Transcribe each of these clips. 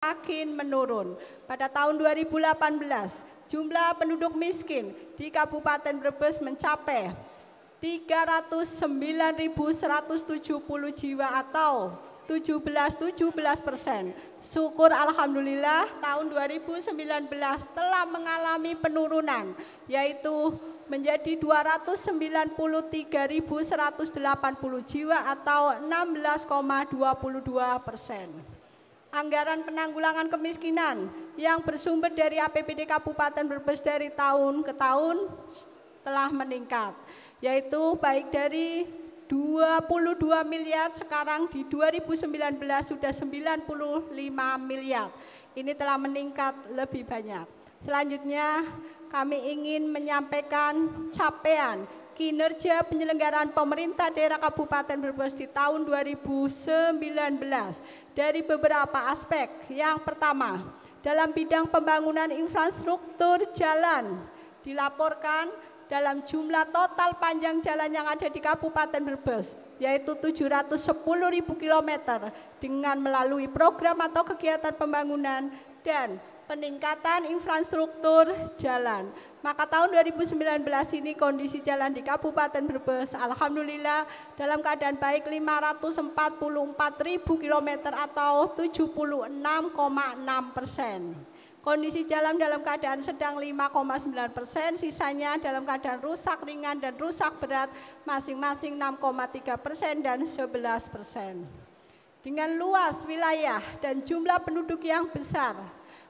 makin menurun. Pada tahun 2018, jumlah penduduk miskin di Kabupaten Brebes mencapai 309.170 jiwa atau 17-17 persen. Syukur Alhamdulillah tahun 2019 telah mengalami penurunan yaitu menjadi 293.180 jiwa atau 16,22 persen anggaran penanggulangan kemiskinan yang bersumber dari APBD Kabupaten Brebes dari tahun ke tahun telah meningkat, yaitu baik dari 22 miliar sekarang di 2019 sudah 95 miliar. Ini telah meningkat lebih banyak. Selanjutnya kami ingin menyampaikan capaian kinerja penyelenggaraan pemerintah daerah Kabupaten Brebes di tahun 2019 dari beberapa aspek. Yang pertama, dalam bidang pembangunan infrastruktur jalan dilaporkan dalam jumlah total panjang jalan yang ada di Kabupaten Brebes yaitu 710.000 km dengan melalui program atau kegiatan pembangunan dan peningkatan infrastruktur jalan. Maka tahun 2019 ini kondisi jalan di Kabupaten Brebes alhamdulillah dalam keadaan baik 544 ribu kilometer atau 76,6 persen. Kondisi jalan dalam keadaan sedang 5,9 persen, sisanya dalam keadaan rusak ringan dan rusak berat masing-masing 6,3 persen dan 11 persen. Dengan luas wilayah dan jumlah penduduk yang besar,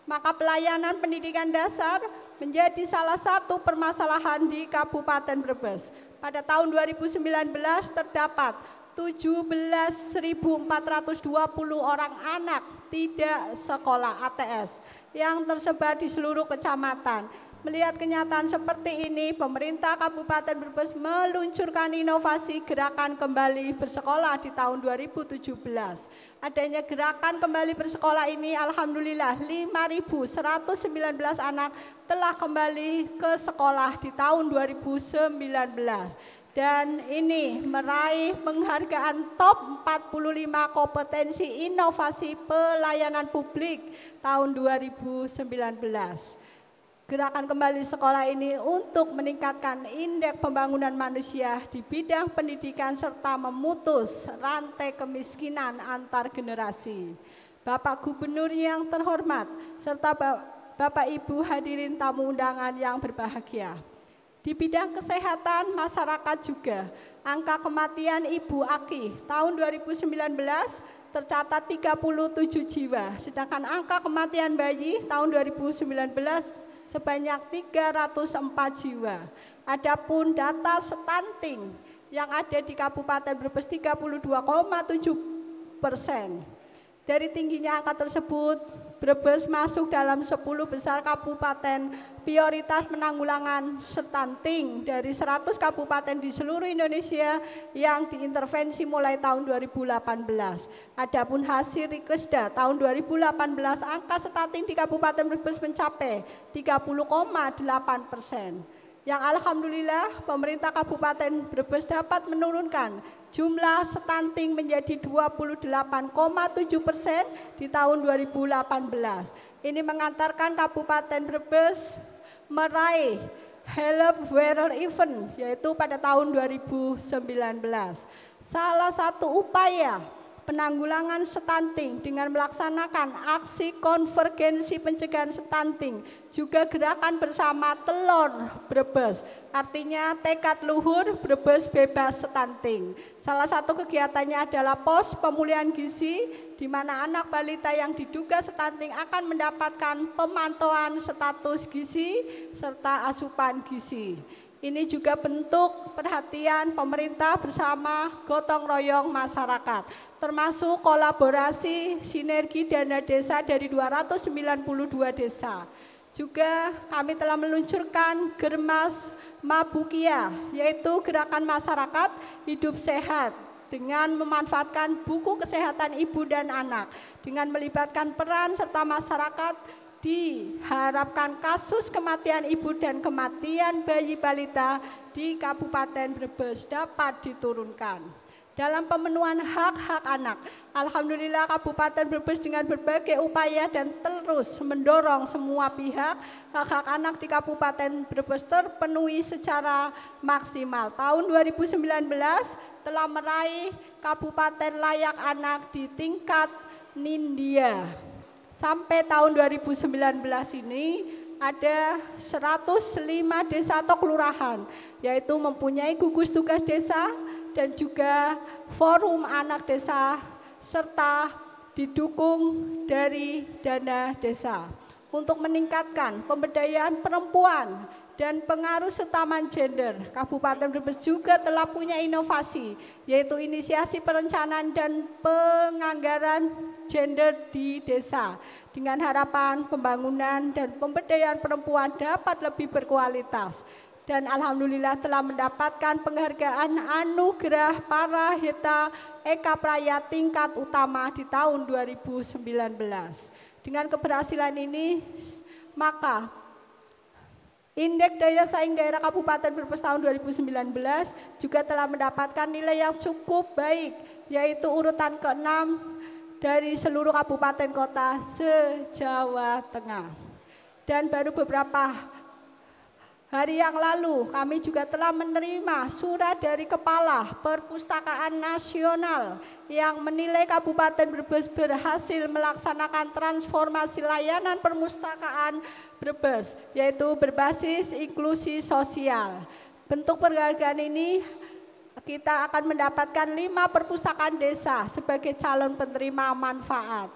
maka pelayanan pendidikan dasar menjadi salah satu permasalahan di Kabupaten Brebes. Pada tahun 2019 terdapat 17.420 orang anak tidak sekolah ATS yang tersebar di seluruh kecamatan Melihat kenyataan seperti ini, pemerintah Kabupaten Brebes meluncurkan inovasi gerakan kembali bersekolah di tahun 2017. Adanya gerakan kembali bersekolah ini, Alhamdulillah 5.119 anak telah kembali ke sekolah di tahun 2019 dan ini meraih penghargaan top 45 kompetensi inovasi pelayanan publik tahun 2019. Gerakan Kembali Sekolah ini untuk meningkatkan indeks pembangunan manusia di bidang pendidikan serta memutus rantai kemiskinan antar generasi. Bapak Gubernur yang terhormat, serta Bapak Ibu hadirin tamu undangan yang berbahagia. Di bidang kesehatan masyarakat juga, angka kematian Ibu Aki tahun 2019 tercatat 37 jiwa, sedangkan angka kematian bayi tahun 2019 sebanyak 304 jiwa. Adapun data stunting yang ada di Kabupaten Brebes 32,7 persen. Dari tingginya angka tersebut, Brebes masuk dalam 10 besar kabupaten prioritas penanggulangan stunting dari 100 kabupaten di seluruh Indonesia yang diintervensi mulai tahun 2018. Adapun hasil Rikesda tahun 2018 angka stunting di Kabupaten Brebes mencapai 30,8 persen yang alhamdulillah pemerintah Kabupaten Brebes dapat menurunkan jumlah stunting menjadi 28,7 persen di tahun 2018. Ini mengantarkan Kabupaten Brebes meraih Hello Wearer Event, yaitu pada tahun 2019. Salah satu upaya penanggulangan stunting dengan melaksanakan aksi konvergensi pencegahan stunting, juga gerakan bersama telur Brebes, artinya tekad luhur Brebes bebas stunting. Salah satu kegiatannya adalah pos pemulihan gizi, di mana anak balita yang diduga stunting akan mendapatkan pemantauan status gizi serta asupan gizi. Ini juga bentuk perhatian pemerintah bersama gotong royong masyarakat, termasuk kolaborasi sinergi dana desa dari 292 desa. Juga kami telah meluncurkan Germas Mabukia, yaitu gerakan masyarakat hidup sehat dengan memanfaatkan buku kesehatan ibu dan anak, dengan melibatkan peran serta masyarakat diharapkan kasus kematian ibu dan kematian bayi balita di Kabupaten Brebes dapat diturunkan. Dalam pemenuhan hak-hak anak, Alhamdulillah Kabupaten Brebes dengan berbagai upaya dan terus mendorong semua pihak hak-hak anak di Kabupaten Brebes terpenuhi secara maksimal. Tahun 2019 telah meraih Kabupaten Layak Anak di tingkat Nindia sampai tahun 2019 ini ada 105 desa atau kelurahan, yaitu mempunyai gugus tugas desa dan juga forum anak desa serta didukung dari dana desa untuk meningkatkan pemberdayaan perempuan dan pengaruh setaman gender. Kabupaten Brebes juga telah punya inovasi, yaitu inisiasi perencanaan dan penganggaran gender di desa dengan harapan pembangunan dan pemberdayaan perempuan dapat lebih berkualitas dan alhamdulillah telah mendapatkan penghargaan anugerah para hita Eka Praya tingkat utama di tahun 2019. Dengan keberhasilan ini maka Indeks daya saing daerah Kabupaten Brebes tahun 2019 juga telah mendapatkan nilai yang cukup baik yaitu urutan ke-6 dari seluruh kabupaten kota se-Jawa Tengah. Dan baru beberapa hari yang lalu kami juga telah menerima surat dari Kepala Perpustakaan Nasional yang menilai Kabupaten Brebes berhasil melaksanakan transformasi layanan perpustakaan Brebes, yaitu berbasis inklusi sosial. Bentuk penghargaan ini kita akan mendapatkan lima perpustakaan desa sebagai calon penerima manfaat.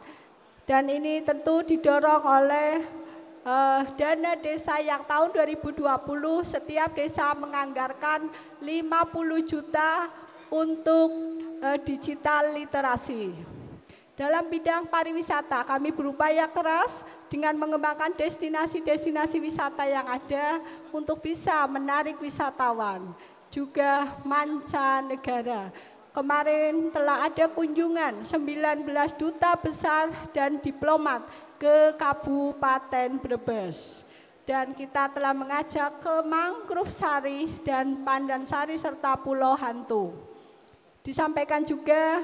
Dan ini tentu didorong oleh uh, dana desa yang tahun 2020 setiap desa menganggarkan 50 juta untuk uh, digital literasi. Dalam bidang pariwisata kami berupaya keras dengan mengembangkan destinasi-destinasi wisata yang ada untuk bisa menarik wisatawan juga mancanegara. Kemarin telah ada kunjungan 19 duta besar dan diplomat ke Kabupaten Brebes. Dan kita telah mengajak ke Mangrove Sari dan Pandan Sari serta Pulau Hantu. Disampaikan juga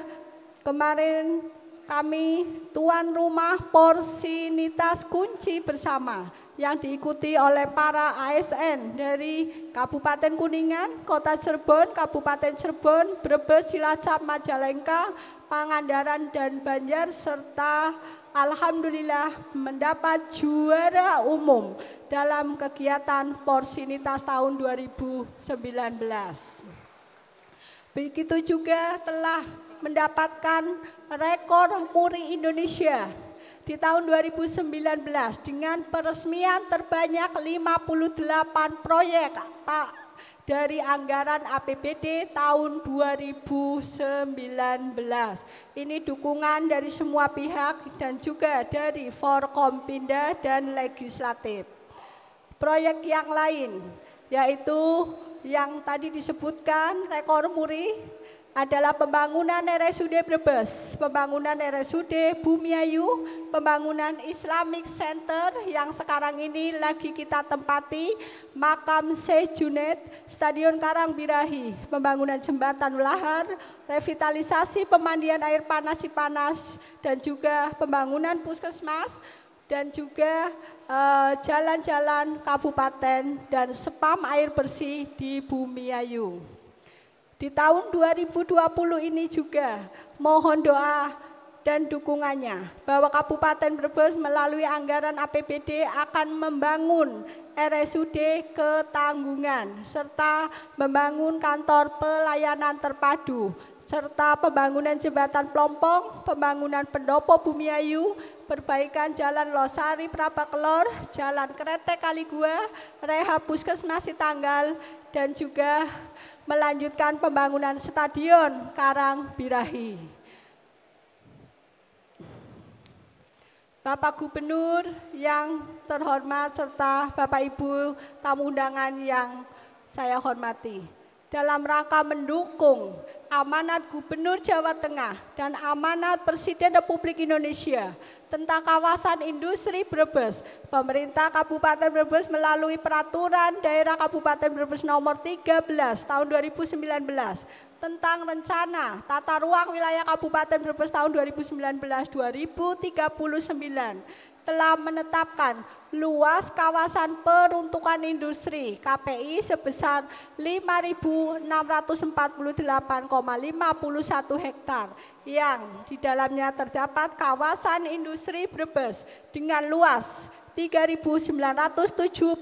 kemarin kami tuan rumah Porsinitas Kunci Bersama yang diikuti oleh para ASN dari Kabupaten Kuningan, Kota Cirebon, Kabupaten Cirebon, Brebes, Cilacap, Majalengka, Pangandaran, dan Banjar, serta Alhamdulillah mendapat juara umum dalam kegiatan Porsinitas tahun 2019. Begitu juga telah mendapatkan rekor muri Indonesia di tahun 2019 dengan peresmian terbanyak 58 proyek dari anggaran APBD tahun 2019. Ini dukungan dari semua pihak dan juga dari Forkompinda dan legislatif. Proyek yang lain yaitu yang tadi disebutkan rekor muri adalah pembangunan RSUD Brebes, pembangunan RSUD Bumiayu, pembangunan Islamic Center yang sekarang ini lagi kita tempati, makam Syekh Junet, Stadion Birahi, pembangunan jembatan lahar, revitalisasi pemandian air panas di panas, dan juga pembangunan puskesmas, dan juga eh, jalan-jalan eh, kabupaten dan sepam air bersih di Bumiayu. Di tahun 2020 ini juga mohon doa dan dukungannya bahwa Kabupaten Brebes melalui anggaran APBD akan membangun RSUD ketanggungan serta membangun kantor pelayanan terpadu serta pembangunan jembatan Plompong, pembangunan pendopo Bumiayu, perbaikan jalan Losari Prapakelor jalan Kretek Kaligua, rehab puskesmas Tanggal, dan juga melanjutkan pembangunan Stadion Karang Birahi. Bapak Gubernur yang terhormat serta Bapak Ibu tamu undangan yang saya hormati dalam rangka mendukung amanat Gubernur Jawa Tengah dan amanat Presiden Republik Indonesia tentang kawasan industri Brebes. Pemerintah Kabupaten Brebes melalui peraturan daerah Kabupaten Brebes nomor 13 tahun 2019 tentang rencana tata ruang wilayah Kabupaten Brebes tahun 2019-2039 telah menetapkan luas kawasan peruntukan industri KPI sebesar 5.648,51 hektar yang di dalamnya terdapat kawasan industri Brebes dengan luas 3.976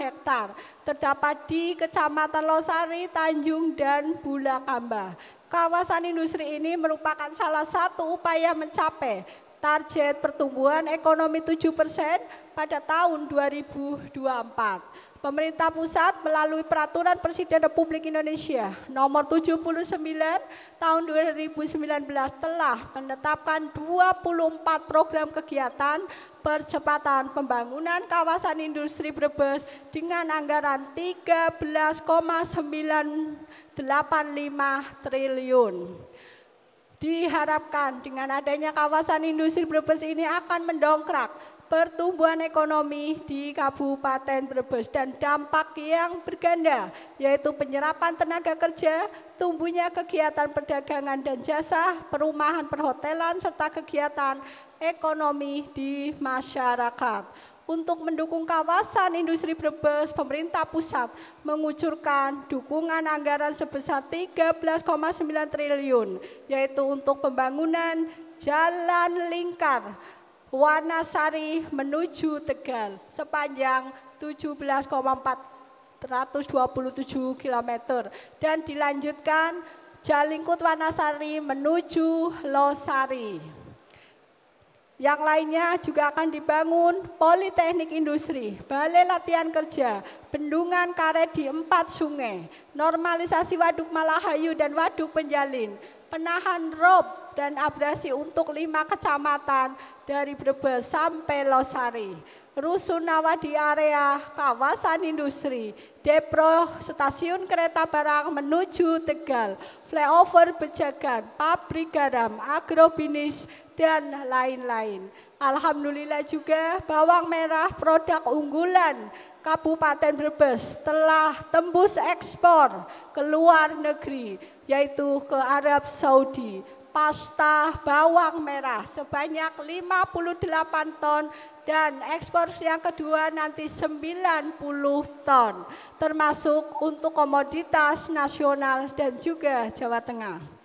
hektar terdapat di Kecamatan Losari, Tanjung dan Bulakamba. Kawasan industri ini merupakan salah satu upaya mencapai target pertumbuhan ekonomi 7 persen pada tahun 2024. Pemerintah pusat melalui Peraturan Presiden Republik Indonesia nomor 79 tahun 2019 telah menetapkan 24 program kegiatan percepatan pembangunan kawasan industri Brebes dengan anggaran 13,985 triliun. Diharapkan dengan adanya kawasan industri Brebes ini akan mendongkrak pertumbuhan ekonomi di Kabupaten Brebes dan dampak yang berganda yaitu penyerapan tenaga kerja, tumbuhnya kegiatan perdagangan dan jasa, perumahan perhotelan serta kegiatan ekonomi di masyarakat untuk mendukung kawasan industri Brebes, pemerintah pusat mengucurkan dukungan anggaran sebesar 13,9 triliun, yaitu untuk pembangunan Jalan Lingkar Wanasari menuju Tegal sepanjang 17,4 127 km dan dilanjutkan Jalingkut Wanasari menuju Losari. Yang lainnya juga akan dibangun Politeknik Industri, Balai Latihan Kerja, Bendungan Karet di empat sungai, normalisasi Waduk Malahayu dan Waduk Penjalin, penahan rob dan abrasi untuk lima kecamatan dari Brebes sampai Losari, rusunawa di area kawasan industri, depro stasiun kereta barang menuju Tegal, flyover Bejagan, pabrik garam, agrobinis, dan lain-lain. Alhamdulillah juga bawang merah produk unggulan Kabupaten Brebes telah tembus ekspor ke luar negeri yaitu ke Arab Saudi. Pasta bawang merah sebanyak 58 ton dan ekspor yang kedua nanti 90 ton termasuk untuk komoditas nasional dan juga Jawa Tengah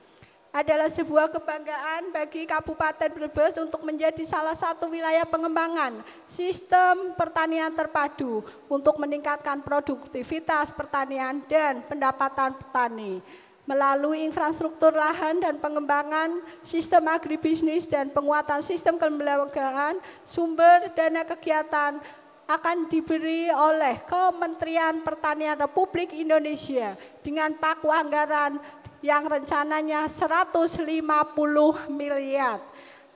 adalah sebuah kebanggaan bagi Kabupaten Brebes untuk menjadi salah satu wilayah pengembangan sistem pertanian terpadu untuk meningkatkan produktivitas pertanian dan pendapatan petani melalui infrastruktur lahan dan pengembangan sistem agribisnis dan penguatan sistem kelembagaan sumber dana kegiatan akan diberi oleh Kementerian Pertanian Republik Indonesia dengan paku anggaran yang rencananya 150 miliar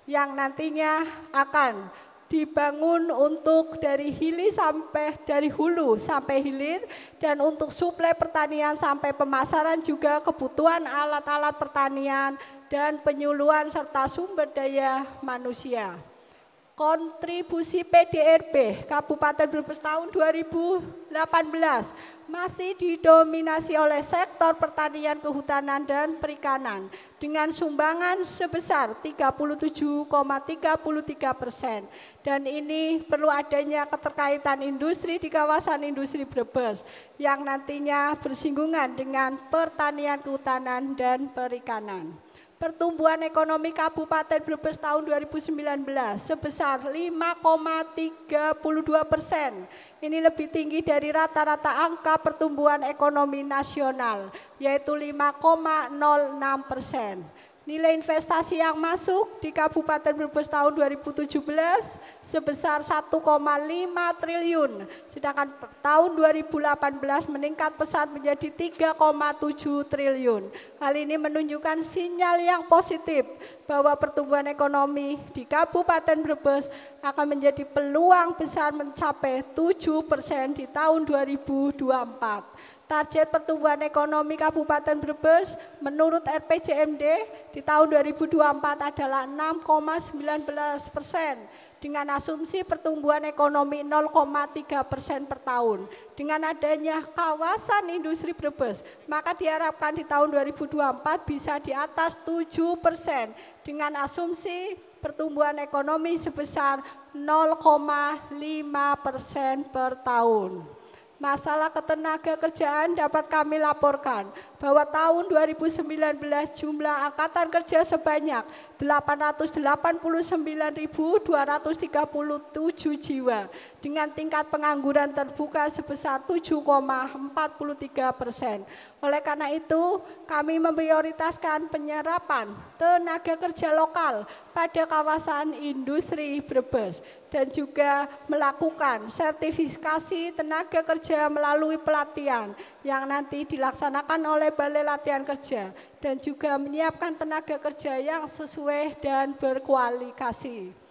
yang nantinya akan dibangun untuk dari hili sampai dari hulu sampai hilir dan untuk suplai pertanian sampai pemasaran juga kebutuhan alat-alat pertanian dan penyuluhan serta sumber daya manusia kontribusi PDRB Kabupaten Brebes tahun 2018 masih didominasi oleh sektor pertanian kehutanan dan perikanan dengan sumbangan sebesar 37,33 persen. Dan ini perlu adanya keterkaitan industri di kawasan industri Brebes yang nantinya bersinggungan dengan pertanian kehutanan dan perikanan pertumbuhan ekonomi Kabupaten Brebes tahun 2019 sebesar 5,32 persen. Ini lebih tinggi dari rata-rata angka pertumbuhan ekonomi nasional, yaitu 5,06 persen. Nilai investasi yang masuk di Kabupaten Brebes tahun 2017 sebesar 1,5 triliun, sedangkan tahun 2018 meningkat pesat menjadi 3,7 triliun. Hal ini menunjukkan sinyal yang positif bahwa pertumbuhan ekonomi di Kabupaten Brebes akan menjadi peluang besar mencapai 7 persen di tahun 2024 target pertumbuhan ekonomi Kabupaten Brebes menurut RPJMD di tahun 2024 adalah 6,19 persen dengan asumsi pertumbuhan ekonomi 0,3 persen per tahun. Dengan adanya kawasan industri Brebes, maka diharapkan di tahun 2024 bisa di atas 7 persen dengan asumsi pertumbuhan ekonomi sebesar 0,5 persen per tahun masalah ketenaga kerjaan dapat kami laporkan bahwa tahun 2019 jumlah angkatan kerja sebanyak 889.237 jiwa dengan tingkat pengangguran terbuka sebesar 7,43 persen. Oleh karena itu, kami memprioritaskan penyerapan tenaga kerja lokal pada kawasan industri Brebes dan juga melakukan sertifikasi tenaga kerja melalui pelatihan yang nanti dilaksanakan oleh mulai balai latihan kerja dan juga menyiapkan tenaga kerja yang sesuai dan berkualifikasi.